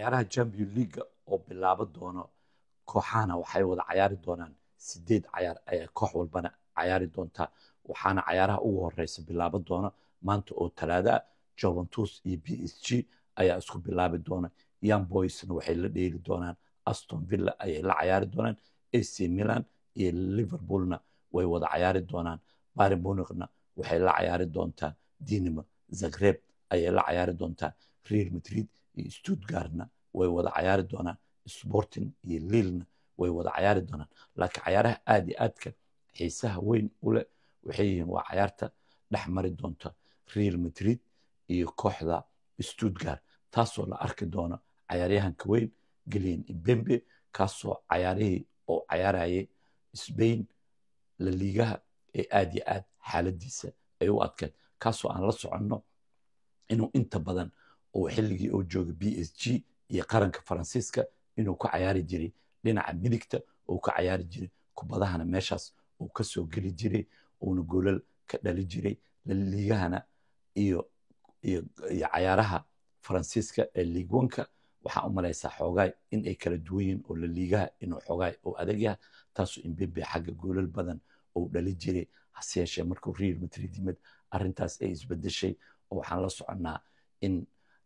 cayaaraha champion leaga oo bilaabo doono kooxahana waxay wada cayaari doonaan sideed cayaar ayay eh, koox walbana cayaari doontaa waxaana cayaaraha ugu horeysa bilaabo doona maanta oo talaadaa joventus iyo b s g ayaa isku bilaabi doona young boysna waxay la dheeli doonaan aston villa ayay la cayaari doonaan ac milan iyo liverpoolna way wada cayaari doonaan bari munichna waxay la cayaari doontaa dinamo zagreb ayay la cayaari doontaa real madrid iyo stuttgartna way wada cayaari doonaan sporting iyo liilna way wada cayaari doonaan laakiin cayaaraha aad iyo aadka xiisaha weyn u leh waxay yihiin waa cayaarta dhex mari doonta real madrid iyo kooxda stuttgart taasoo la arki doono cayaaryahanka weyn geliyan ibembe kaasoo cayaarihii oo cayaarayay sbain la liigaha ee aad iyo aad xaaladiisa ay u adkeed kaasoo aan la soconno inuu inta badan oo xilligii oo jooga b s g iyo qaranka faransiiska inuu ka cayaari jiray dhinaca midigta uu ka cayaari jiray kubadahana meeshaas uu kasoo geli jiray uuna goolal ka dhali jiray laliigahana iyo iyo iyo cayaaraha faransiiska ee liigwanka waxaa u malaysaa xoogaay in ay kala duwan yihiin oo laliigaha inuu xoogaay uu adag yahay taasuu imbebe xagga goolal badan uu dhali jiray hase yeeshee markuu real madrid yimid arrintaas ay isbedeshay oo waxaan la soconnaa in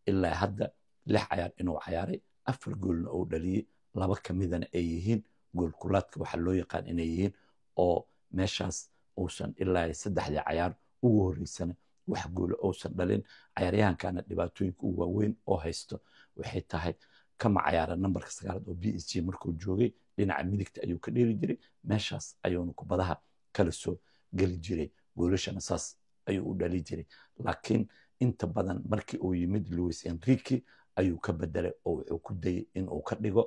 ilaa hadda lix cayaar inuu cayaaray afar goolna uu dhaliyey laba kamidana ay yihiin goolkulaadka waxaa loo yaqaan inay yihiin oo meeshaas uusan ilaa saddexdii cayaar ugu horeysana wax goola ah uusan dhalin cayaaryahankana dhibaatooyinka ugu waaweyn oo haysto waxay tahay kama cayaara nambarka sagaalaad oo b s g markuu joogay dhinaca midigta ayuu ka dheeli jiray meeshaas ayuuna kubadaha kala soo geli jiray goolashana saas ayuu u dhali jiray laakiin inta badan markii uu yimid louis enrique ayuu ka bedelay oo wuxuu ku dayay inuu ka dhigo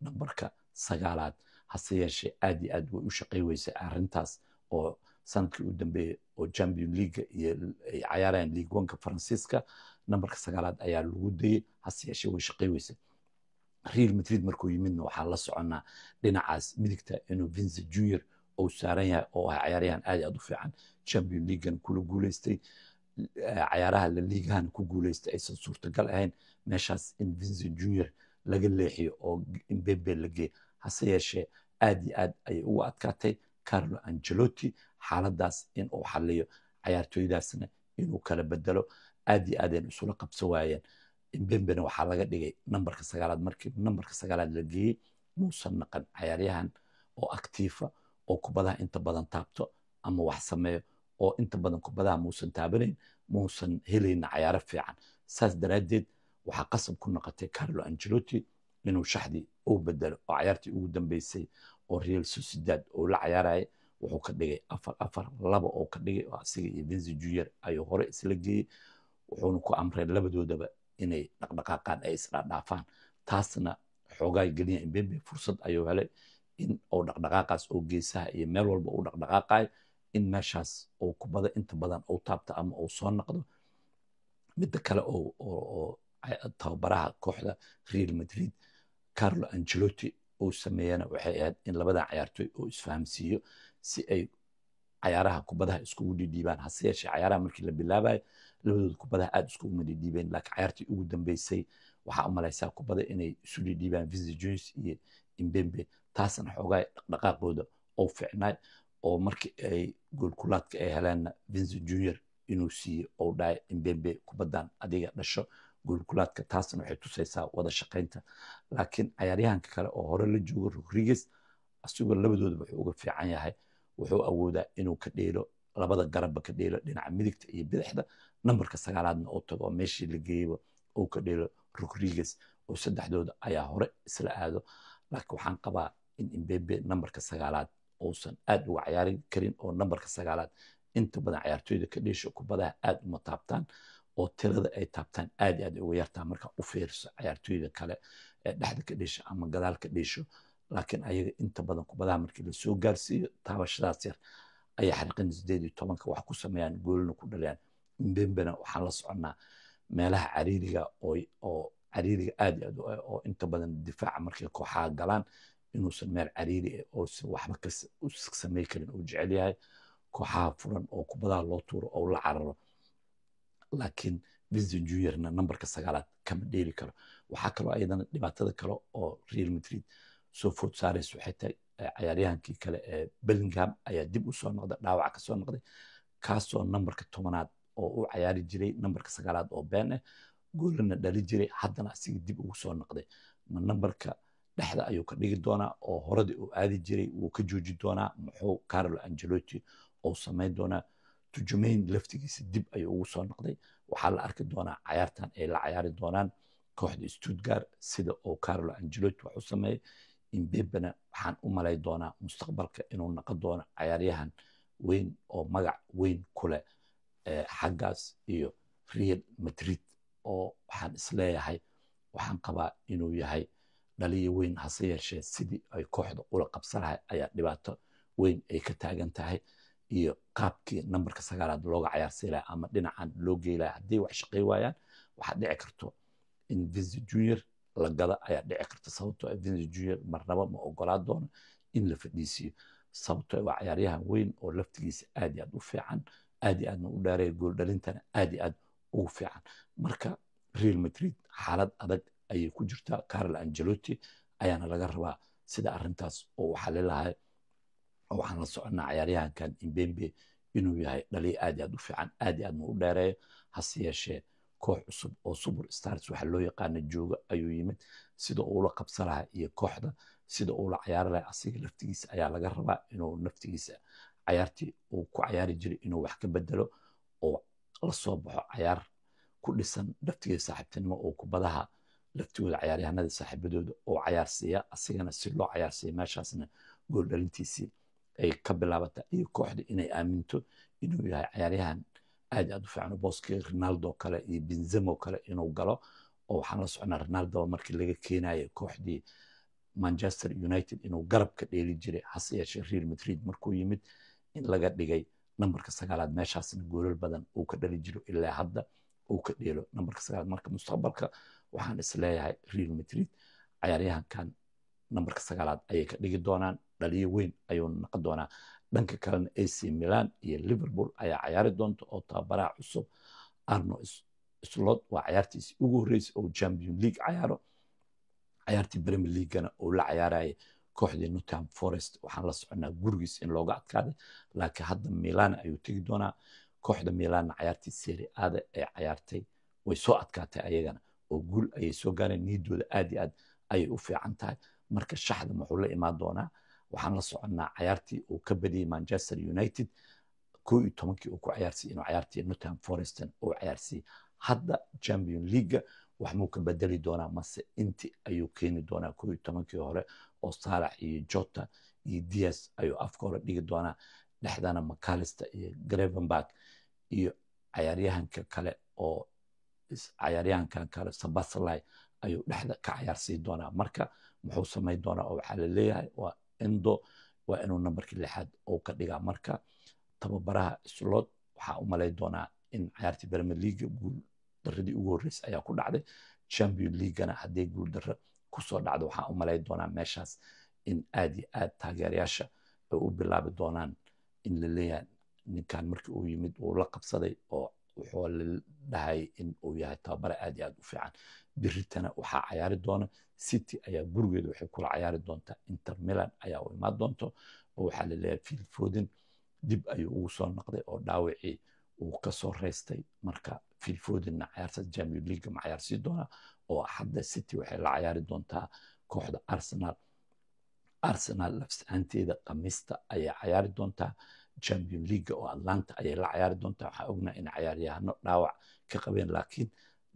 nambarka sagaalaad hase yeeshee aad iyo aad way u shaqay weysay oo sanadkii u dambeeyey oo champion leaga iyo cayaarayan league onka faransiiska nambarka sagaalaad ayaa lagu dayey hase yeeshee way shaqay real madrid markuu yimidna waxaa la soconnaa dhinacaas midigta inuu vince junior uu saaran yahay oo ah cayaaryahan aad iyo aad u fiican champion leagan kula guuleystay cayaaraha la laliigahan ku guuleysta aysan suurtagal ahayn meeshaas in vincent junior laga leexiyo oo mbembe la geeyo hase yeeshee aad iyo aad ayay ugu adkaatay carlo angelotti xaaladaas inuu xaliyo cayaartooydaasna inuu kala bedelo aad iyo aad isula qabsan waayeen mbembena waxaa laga dhigay nambarka sagaalaad markii nambarka sagaalaad la geeyey muusan naqan cayaaryahan oo actifa oo kubadaha inta badan taabto ama wax sameeyo oo inta badan kubadaha muusan taabanayn muusan helayna cayaaro fiican saas daraaddeed waxaa qasab ku noqotay carlo angelotti inuu shaxdi uu bedelo oo cayaartii ugu dambeysay oo real sociedad oo la cayaaraya wuxuu ka dhigay afar afar laba oo ka dhigay oo asiga iyo vinci junior ayuu hore isla geeyey wuxuuna ku amreen labadoodaba inay dhaqdhaqaaqaan ay isdhaadhaafaan taasna xoogaa geliya imbembe fursad ayuu helay in uu dhaqdhaqaaqaas oo geesaha iyo meel walba uu dhaqdhaqaaqayo in meeshaas oo kubada inta badan ou taabto ama ou soo noqdo midda kale oo tababaraha kooxda real madrid carlo angelotti uu sameeyana waxay ahayd in labadan cayaartooy oo isfahamsiiyo si ay cayaaraha kubadaha iskugu dhidhiibaan hase yeeshee cayaaraha markii la bilaabayo labadooda kubadaha aada iskuguma dhidhiibeen laakiin cayaartii ugu dambeysay waxaa u malaysaa kubada inay isu dhidhiibaan visi jones iyo imbembe taasna xoogaa dhaqdhaqaaqooda ou ficnaay oo markii ay goolkulaadka ay helaanna vincent junior inuu siiye ou dhahay imbembe kubaddan adiga dhasho goolkulaadka taasna waxay tusaysaa wada shaqaynta laakiin cayaaryahanka kale oo hore la joogo rodriguez asigoo labadooda wuxuu uga fiican yahay wuxuu awoodaa inuu ka dheelo labada garabba ka dheelo dhinaca midigta iyo bidixda nambarka sagaalaadna uu tago meeshii la geeyaba uu ka dheelo rodriguez oo saddexdooda ayaa hore isla aado laakiin waxaan qabaa in imbembe nambarka sagaalaad uusan aad uga cayaarin karin oo nambarka sagaalaad inta badan cayaartooyda ka dheesha kubadaha aad uma taabtaan oo tirada ay taabtaan aad aad uga yartaa marka u fiiriso cayaartooyda kale ee dhexda ka dheesha ama gadaal ka dheesho laakiin ayaga inta badan kubadaha markii lasoo gaarsiiyo taabashadaas yar ayaa xariiqan sideed iyo tobanka wax ku sameeyaan goolina ku dhalayaan mbembena waxaan la soconnaa meelaha cariiriga oo cariiriga aad aad oo inta badan difaaca markay kooxaha galaan inuusan meel cariiri oo waxba samay karin uu jecel yahay kooxaha furan oo kubadaha loo tuuro oo la cararo laakiin vincent juniorna nambarka sagaalaad kama dheeli karo waxaa kaloo ayadana dhibaatada kale oo real madrid soo food saarayso xitaa eh, cayaaryahankii kale ee bellingham ayaa dib u soo noqday dhaawac ka noqday kaasoo nambarka tobanaad oo u cayaari jiray nambarka sagaalaad oo been ah eh, goolana dhali jiray haddana asiga dib ugu soo noqday ma nambarka dhexda ayuu ka dhigi doonaa oo horadii uu aadi jiray wuu ka jooji doonaa muxuu carlo angelotti uu samayn doonaa tujumayn laftigiisa dib ayuu ugu soo noqday waxaa la arki doonaa cayaartan ay la cayaari doonaan kooxda stuttgart sida uu carlo angelotti wax u sameeyey imbebana waxaan u malay doonaa mustaqbalka inuu naqon doono cayaaryahan weyn oo magac weyn kuleh xaggaas eh, iyo real madrid oo waxaan isleeyahay waxaan qabaa inuu yahay dhaliyo weyn hase yeeshee sidii ay kooxda ula qabsanahay ayaa dhibaato weyn ay ka taagan tahay iyo qaabkii nambarka sagaalaad looga cayaarsiilaya ama dhinacan loo geelaya hadday wax shaqey waayaan waxaa dhici karto in vinci junior la gada ayaa dhici karta sababtoo ah junior marnaba ma ogolaa doono in la fadhiisiyo sababtoo ah waa cayaaryahan weyn oo laftigiisa aad iyo aad u fiican aad iyo aadna u dheeraya gooldhalintana aad iyo aad ugu fiican marka real madrid xaalad adag ayay ku jirtaa carol angelotti ayaana laga rabaa sida arintaas oo waxaa leelahay waxaan la soconaa cayaaryahankan imbembe inuu yahay dhaliy aad i aad u fiican aad i aadna u dheereeyo hase yeeshee koox cusub oo subur stars waxaa loo yaqaana jooga ayuu yimid sida uula qabsa iyo kooxda sida uula cayaari asiga laftigiisa ayaa laga rabaa inuu naftigiisa cayaartii uu ku cayaari jiray inuu wax ka bedelo oo la baxo cayaar ku dhisan laftigiisa saaxiibtinimo oo kubadaha laftigooda cayaaryahanada saaxiibadooda oo cayaarsiiya asigana si loo cayaarsiiya meeshaasna gool dhalintiisii ay ka bilaabata iyo kooxda inay aaminto inuu yahay cayaaryahan aad aad u fiican booskii ronaldo kale iyo benzemo kale inuu galo oo waxaan la soconaa ronaldo markii laga keenaya kooxdii manchester united inuu garabka dheeli jiray hase yeeshee real madrid markuu yimid in laga dhigay nambarka sagaalaad meeshaasna goolal badan uu ka dhali jiro ilaa hadda uu ka dheelo nambarka sagaalaad marka mustaqbalka waxaan isleeyahay real madrid cayaaryahankan nambarka sagaalaad ayay ka dhigi doonaan dhaliyo weyn ayuu naqon doonaa dhanka kalena ac milan iyo liverpool ayaa cayaari doonta oo tababaraha cusub arno slod waa cayaartiisii ugu horreysay oo champion league cayaaro cayaartii premier leaguana uu la cayaaraya kooxdii nottingham forest waxaan la soconaa gurigiis in looga adkaaday laakiin hadda milan ayuu tegi doonaa kooxda milanna cayaartii seri aada ee cayaartay way soo adkaatay ayagana oo guul ayay soo gaareen niidooda aad i aad ayay u fiican tahay marka shaxda muxuu la imaan doonaa waxaan la soconnaa cayaartii uu ka badiyey manchester united koo iyo tobankii uu ku cayaarsiyey inuu cayaartii nottingham foreston uu cayaarsiyey hadda champion leaga wax ka bedeli doonaa mase inti ayuu keeni doonaa koo iyo tobankii hore oo saalax iyo jota iyo dias ayuu afka hore dhigi doonaa dhexdana macalister iyo grevenberg iyo cayaaryahanka kale oo cayaaryahankan kale sabaslai ayuu dhexda ka cayaarsiin doonaa marka muxuu samayn doonaa oo waxaa la waa indo waa inuu nambarkii lixaad uu ka dhigaa marka tababaraha slot waxaa u malay doonaa in cayaartii premier league guul daradii ugu horreysay ayaa ku dhacday champion leaguena haddii guul darra kusoo dhacdo waxaa u malay doonaa meeshaas in aad iyo aad taageerayaasha ay u bilaabi doonaan in la leeyahay ninkan markii uu yimid uu la qabsaday oo wuxuu la dhahay in uu yahay tababare aad iyo aad u fiican biritana waxaa cayaari doona city ayaa gurigeeda waxay kula cayaari doontaa inter milan ayaa u imaan doonto oo waxaa la leeyahay field foden dib ayuu ugu soo noqday oo dhaawacii uu kasoo reystay marka field fodenna cayaartaas jamio leaga ma cayaarsii doona oo hadda city waxay la cayaari doontaa kooxda arsenal arsenal lafsaanteeda khamiista ayay cayaari doontaa champion leaga oo atlanta ayay la cayaari doontaa waxaa ognaa in cayaaryahano dhaawac ka qabeen laakiin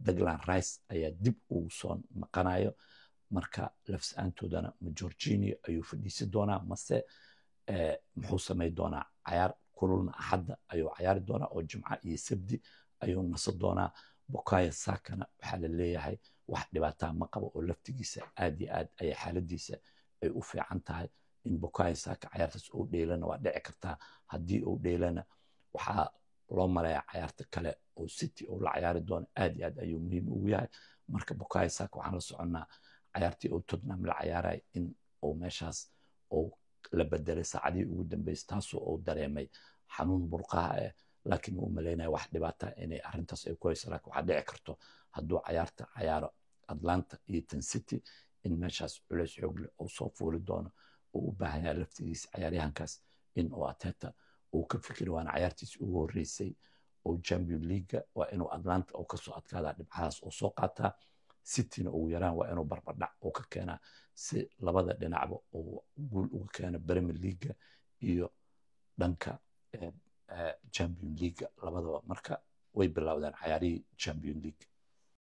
daglan rice ayaa dib ugu soo naqanayo marka lafs-aantoodana ma georginia ayuu fadhiisi doonaa mase eh, muxuu samay doonaa cayaar kululna axadda ayuu cayaari doonaa oo jimco iyo sabdi ayuu naso doonaa bokaya sakana waxaa la leeyahay wax dhibaataa ma qabo oo laftigiisa aad iyo aad ayay xaaladiisa ay u fiican tahay in bukayo saaka cayaartaas ou dheelana waa dhici kartaa haddii ou dheelana waxaa loo maleeya cayaarta kale oo city ou la cayaari doono aad iyo aad ayuu muhiim ugu yahay marka bukayo saaka waxaan la soconnaa cayaartii ou totnam la cayaarayo in uu meeshaas ou la bedelay saacadihii ugu dambeysay taasoo uu dareemay xanuun burqaha eh laakiin wuu maleynaya wax dhibaata ah inay arrintaas ay ku hayso laakiin waxaa dhici karto hadduu cayaarta cayaaro atlanta iyo tan city in meeshaas culeys xoogle leh uu soo fuuli doono u baahanyaa laftigiis cayaaryahankaas in uu ateta uu ka fikir waana cayaartiisi ugu horeysay oo champion leaga waa inuu atlanta uu kasoo adkaadaa dhibcahaas uu soo qaataa cityna ugu yaraan waa inuu barbardhac uu ka keenaa si labada dhinacba uu guul uga keeno premier leaga iyo dhanka champion leaga labadaba marka way bilowdeen cayaarihii champion leaga